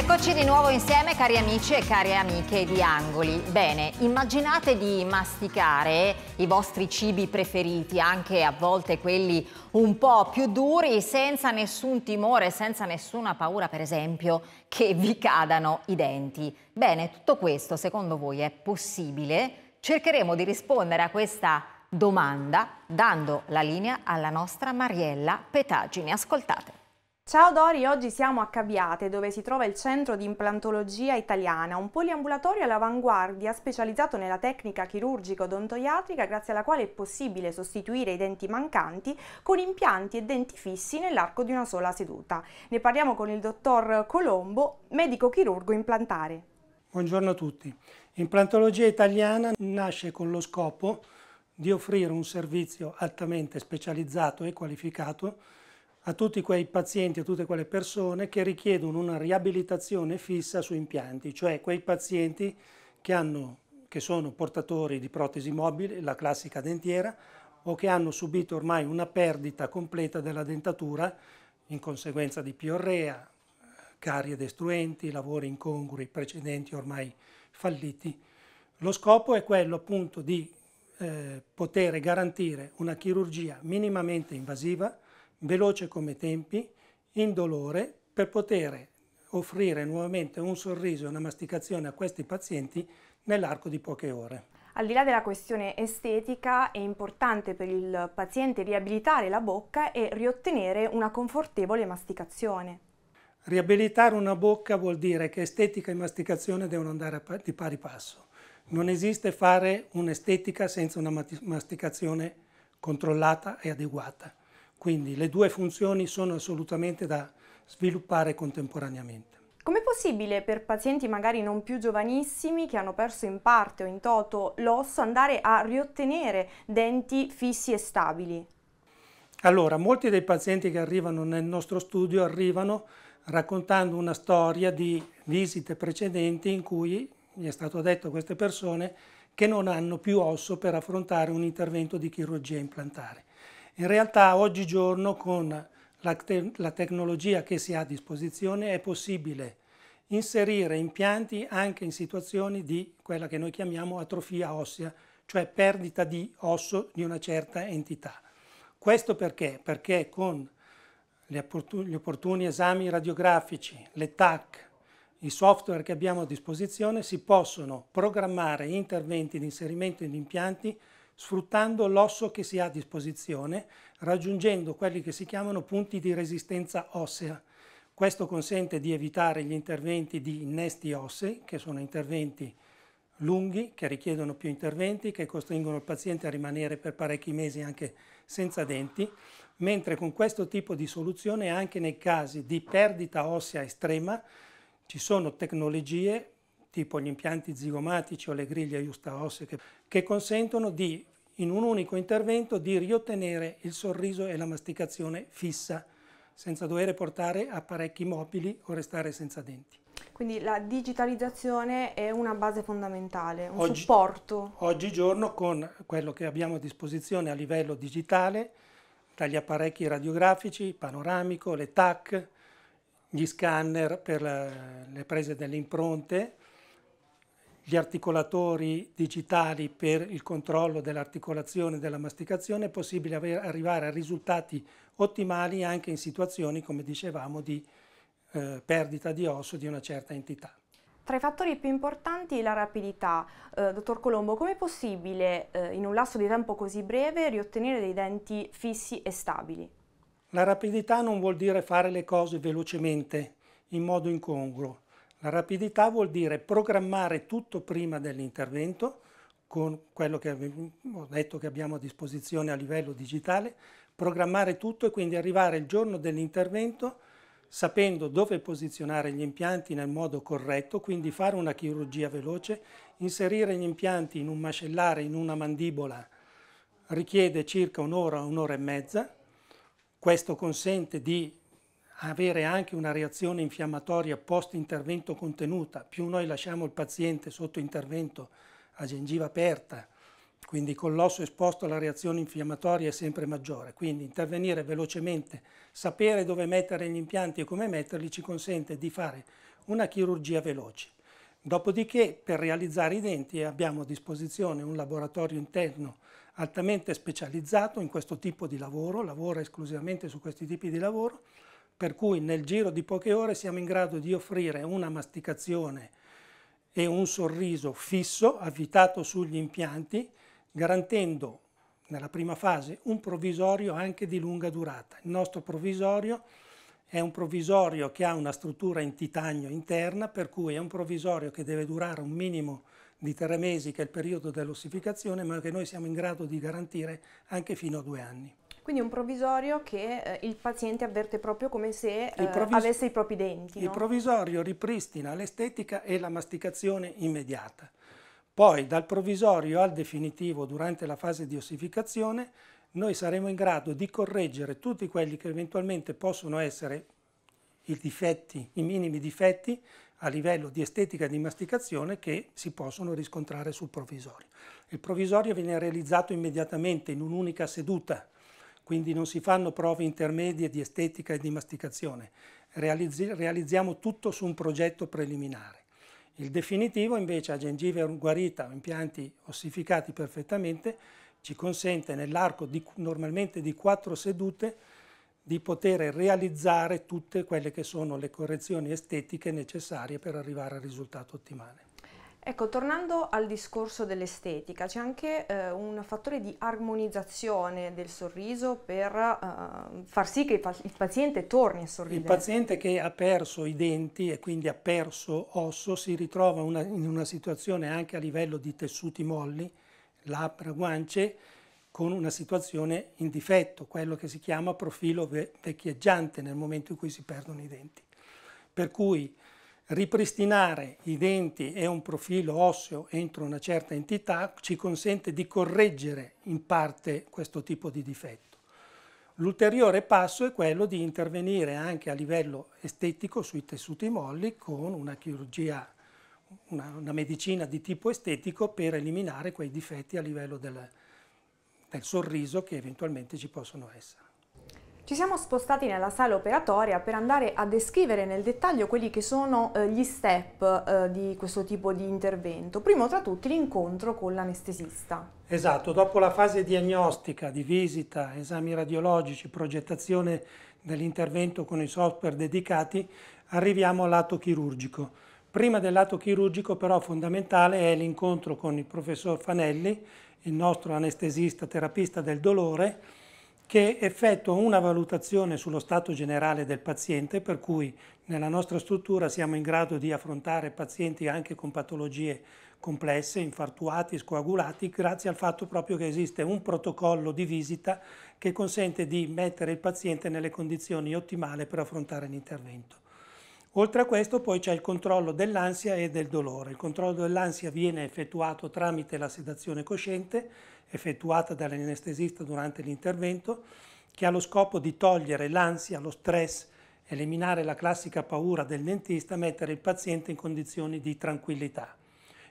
Eccoci di nuovo insieme cari amici e care amiche di Angoli. Bene, immaginate di masticare i vostri cibi preferiti, anche a volte quelli un po' più duri, senza nessun timore, senza nessuna paura per esempio che vi cadano i denti. Bene, tutto questo secondo voi è possibile? Cercheremo di rispondere a questa domanda dando la linea alla nostra Mariella Petagini. Ascoltate. Ciao Dori, oggi siamo a Caviate, dove si trova il centro di implantologia italiana, un poliambulatorio all'avanguardia specializzato nella tecnica chirurgico-odontoiatrica grazie alla quale è possibile sostituire i denti mancanti con impianti e denti fissi nell'arco di una sola seduta. Ne parliamo con il dottor Colombo, medico chirurgo implantare. Buongiorno a tutti. Implantologia italiana nasce con lo scopo di offrire un servizio altamente specializzato e qualificato a tutti quei pazienti, a tutte quelle persone che richiedono una riabilitazione fissa su impianti, cioè quei pazienti che, hanno, che sono portatori di protesi mobili, la classica dentiera, o che hanno subito ormai una perdita completa della dentatura in conseguenza di piorrea, carie destruenti, lavori incongrui precedenti ormai falliti. Lo scopo è quello appunto di eh, poter garantire una chirurgia minimamente invasiva, veloce come tempi, indolore, per poter offrire nuovamente un sorriso e una masticazione a questi pazienti nell'arco di poche ore. Al di là della questione estetica, è importante per il paziente riabilitare la bocca e riottenere una confortevole masticazione. Riabilitare una bocca vuol dire che estetica e masticazione devono andare di pari passo. Non esiste fare un'estetica senza una masticazione controllata e adeguata. Quindi le due funzioni sono assolutamente da sviluppare contemporaneamente. Com'è possibile per pazienti magari non più giovanissimi che hanno perso in parte o in toto l'osso andare a riottenere denti fissi e stabili? Allora, molti dei pazienti che arrivano nel nostro studio arrivano raccontando una storia di visite precedenti in cui mi è stato detto a queste persone che non hanno più osso per affrontare un intervento di chirurgia implantare. In realtà oggigiorno con la, te la tecnologia che si ha a disposizione è possibile inserire impianti anche in situazioni di quella che noi chiamiamo atrofia ossea, cioè perdita di osso di una certa entità. Questo perché? Perché con gli opportuni, gli opportuni esami radiografici, le TAC, i software che abbiamo a disposizione, si possono programmare interventi di inserimento in impianti sfruttando l'osso che si ha a disposizione, raggiungendo quelli che si chiamano punti di resistenza ossea. Questo consente di evitare gli interventi di innesti ossei, che sono interventi lunghi, che richiedono più interventi, che costringono il paziente a rimanere per parecchi mesi anche senza denti, mentre con questo tipo di soluzione anche nei casi di perdita ossea estrema ci sono tecnologie tipo gli impianti zigomatici o le griglie justaossiche, che consentono di, in un unico intervento di riottenere il sorriso e la masticazione fissa, senza dover portare apparecchi mobili o restare senza denti. Quindi la digitalizzazione è una base fondamentale, un Oggi, supporto. Oggigiorno con quello che abbiamo a disposizione a livello digitale, dagli apparecchi radiografici, panoramico, le TAC, gli scanner per le prese delle impronte, gli articolatori digitali per il controllo dell'articolazione e della masticazione, è possibile arrivare a risultati ottimali anche in situazioni, come dicevamo, di eh, perdita di osso di una certa entità. Tra i fattori più importanti la rapidità. Eh, dottor Colombo, com'è possibile eh, in un lasso di tempo così breve riottenere dei denti fissi e stabili? La rapidità non vuol dire fare le cose velocemente, in modo incongruo. La rapidità vuol dire programmare tutto prima dell'intervento con quello che ho detto che abbiamo a disposizione a livello digitale, programmare tutto e quindi arrivare il giorno dell'intervento sapendo dove posizionare gli impianti nel modo corretto, quindi fare una chirurgia veloce, inserire gli impianti in un macellare, in una mandibola, richiede circa un'ora, un'ora e mezza. Questo consente di avere anche una reazione infiammatoria post intervento contenuta, più noi lasciamo il paziente sotto intervento a gengiva aperta, quindi con l'osso esposto alla reazione infiammatoria è sempre maggiore, quindi intervenire velocemente, sapere dove mettere gli impianti e come metterli ci consente di fare una chirurgia veloce. Dopodiché per realizzare i denti abbiamo a disposizione un laboratorio interno altamente specializzato in questo tipo di lavoro, lavora esclusivamente su questi tipi di lavoro, per cui nel giro di poche ore siamo in grado di offrire una masticazione e un sorriso fisso, avvitato sugli impianti, garantendo nella prima fase un provvisorio anche di lunga durata. Il nostro provvisorio è un provvisorio che ha una struttura in titanio interna, per cui è un provvisorio che deve durare un minimo di tre mesi, che è il periodo dell'ossificazione, ma che noi siamo in grado di garantire anche fino a due anni. Quindi un provvisorio che eh, il paziente avverte proprio come se eh, provvis- avesse i propri denti. Il no? provvisorio ripristina l'estetica e la masticazione immediata. Poi dal provvisorio al definitivo durante la fase di ossificazione noi saremo in grado di correggere tutti quelli che eventualmente possono essere i difetti, i minimi difetti a livello di estetica e di masticazione che si possono riscontrare sul provvisorio. Il provvisorio viene realizzato immediatamente in un'unica seduta, quindi non si fanno prove intermedie di estetica e di masticazione, Realizzi, realizziamo tutto su un progetto preliminare. Il definitivo invece a gengive guarita o impianti ossificati perfettamente ci consente nell'arco di, normalmente di quattro sedute di poter realizzare tutte quelle che sono le correzioni estetiche necessarie per arrivare al risultato ottimale. Ecco, tornando al discorso dell'estetica, c'è anche eh, un fattore di armonizzazione del sorriso per eh, far sì che il, paziente torni a sorridere. Il paziente che ha perso i denti e quindi ha perso osso si ritrova una, in una situazione anche a livello di tessuti molli, labbra, guance, con una situazione in difetto, quello che si chiama profilo ve vecchieggiante nel momento in cui si perdono i denti. Per cui Ripristinare i denti e un profilo osseo entro una certa entità ci consente di correggere in parte questo tipo di difetto. L'ulteriore passo è quello di intervenire anche a livello estetico sui tessuti molli con una chirurgia, una, una medicina di tipo estetico per eliminare quei difetti a livello del, del sorriso che eventualmente ci possono essere. Ci siamo spostati nella sala operatoria per andare a descrivere nel dettaglio quelli che sono eh, gli step eh, di questo tipo di intervento. Primo tra tutti l'incontro con l'anestesista. Esatto, dopo la fase diagnostica, di visita, esami radiologici, progettazione dell'intervento con i software dedicati, arriviamo all'atto chirurgico. Prima del lato chirurgico però fondamentale è l'incontro con il professor Fanelli, il nostro anestesista terapista del dolore, che effettua una valutazione sullo stato generale del paziente, per cui nella nostra struttura siamo in grado di affrontare pazienti anche con patologie complesse, infartuati, scoagulati, grazie al fatto proprio che esiste un protocollo di visita che consente di mettere il paziente nelle condizioni ottimali per affrontare l'intervento. Oltre a questo poi c'è il controllo dell'ansia e del dolore. Il controllo dell'ansia viene effettuato tramite la sedazione cosciente, effettuata dall'anestesista durante l'intervento, che ha lo scopo di togliere l'ansia, lo stress, eliminare la classica paura del dentista, mettere il paziente in condizioni di tranquillità.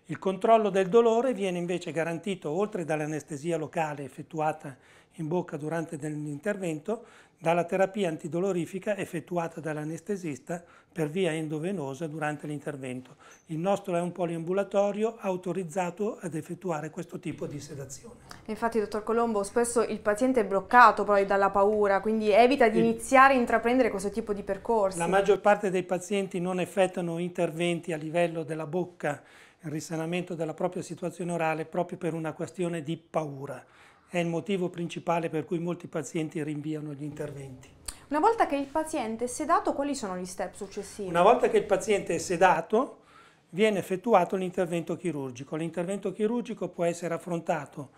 Il controllo del dolore viene invece garantito, oltre dall'anestesia locale effettuata in bocca durante l'intervento, dalla terapia antidolorifica effettuata dall'anestesista per via endovenosa durante l'intervento. Il nostro è un poliambulatorio autorizzato ad effettuare questo tipo di sedazione. Infatti, dottor Colombo, spesso il paziente è bloccato poi dalla paura, quindi evita di il... iniziare a intraprendere questo tipo di percorsi. La maggior parte dei pazienti non effettuano interventi a livello della bocca il risanamento della propria situazione orale proprio per una questione di paura. È il motivo principale per cui molti pazienti rinviano gli interventi. Una volta che il paziente è sedato, quali sono gli step successivi? Una volta che il paziente è sedato, viene effettuato l'intervento chirurgico. L'intervento chirurgico può essere affrontato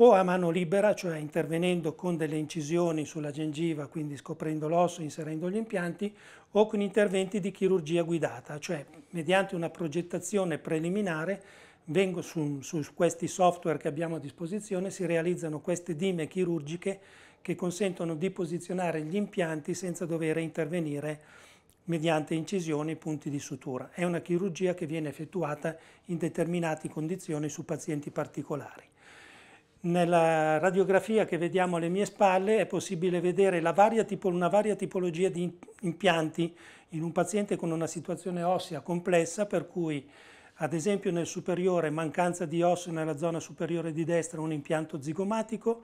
o a mano libera, cioè intervenendo con delle incisioni sulla gengiva, quindi scoprendo l'osso, inserendo gli impianti, o con interventi di chirurgia guidata, cioè mediante una progettazione preliminare vengo su, su questi software che abbiamo a disposizione si realizzano queste dime chirurgiche che consentono di posizionare gli impianti senza dover intervenire mediante incisioni e punti di sutura. È una chirurgia che viene effettuata in determinate condizioni su pazienti particolari. Nella radiografia che vediamo alle mie spalle è possibile vedere varia tipo, una varia tipologia di impianti in un paziente con una situazione ossea complessa per cui ad esempio nel superiore mancanza di osso nella zona superiore di destra un impianto zigomatico,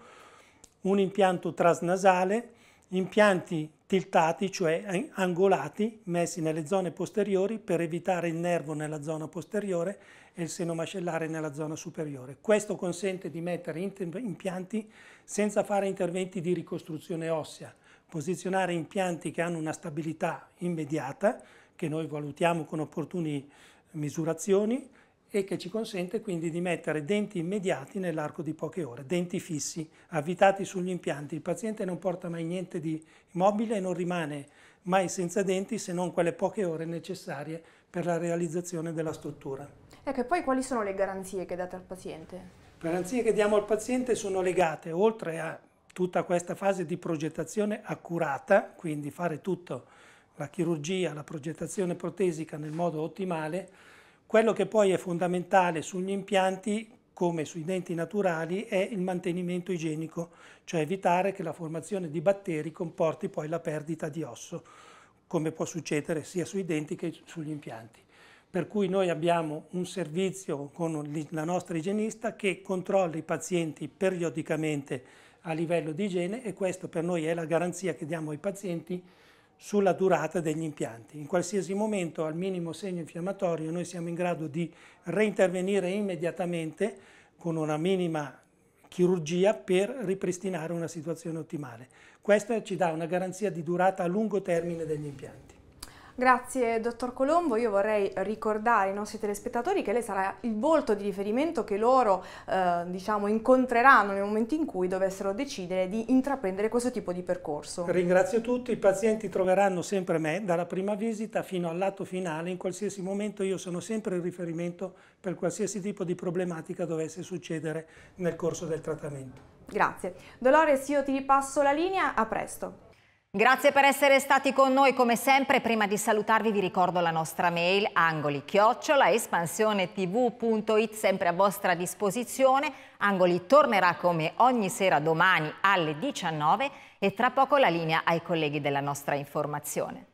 un impianto trasnasale, impianti tiltati, cioè angolati, messi nelle zone posteriori per evitare il nervo nella zona posteriore e il seno mascellare nella zona superiore. Questo consente di mettere impianti senza fare interventi di ricostruzione ossea, posizionare impianti che hanno una stabilità immediata, che noi valutiamo con opportune misurazioni, e che ci consente quindi di mettere denti immediati nell'arco di poche ore, denti fissi, avvitati sugli impianti. Il paziente non porta mai niente di mobile e non rimane mai senza denti se non quelle poche ore necessarie per la realizzazione della struttura. Ecco, e poi quali sono le garanzie che date al paziente? Le garanzie che diamo al paziente sono legate, oltre a tutta questa fase di progettazione accurata, quindi fare tutto, la chirurgia, la progettazione protesica nel modo ottimale, quello che poi è fondamentale sugli impianti, come sui denti naturali, è il mantenimento igienico, cioè evitare che la formazione di batteri comporti poi la perdita di osso, come può succedere sia sui denti che sugli impianti. Per cui noi abbiamo un servizio con la nostra igienista che controlla i pazienti periodicamente a livello di igiene e questo per noi è la garanzia che diamo ai pazienti sulla durata degli impianti. In qualsiasi momento, al minimo segno infiammatorio, noi siamo in grado di reintervenire immediatamente con una minima chirurgia per ripristinare una situazione ottimale. Questo ci dà una garanzia di durata a lungo termine degli impianti. Grazie dottor Colombo, io vorrei ricordare ai nostri telespettatori che lei sarà il volto di riferimento che loro eh, diciamo, incontreranno nel momento in cui dovessero decidere di intraprendere questo tipo di percorso. Ringrazio tutti, i pazienti troveranno sempre me dalla prima visita fino all'atto finale, in qualsiasi momento io sono sempre il riferimento per qualsiasi tipo di problematica dovesse succedere nel corso del trattamento. Grazie. Dolores, io ti ripasso la linea, a presto. Grazie per essere stati con noi come sempre. Prima di salutarvi vi ricordo la nostra mail angoli chiocciola sempre a vostra disposizione. Angoli tornerà come ogni sera domani alle 19 e tra poco la linea ai colleghi della nostra informazione.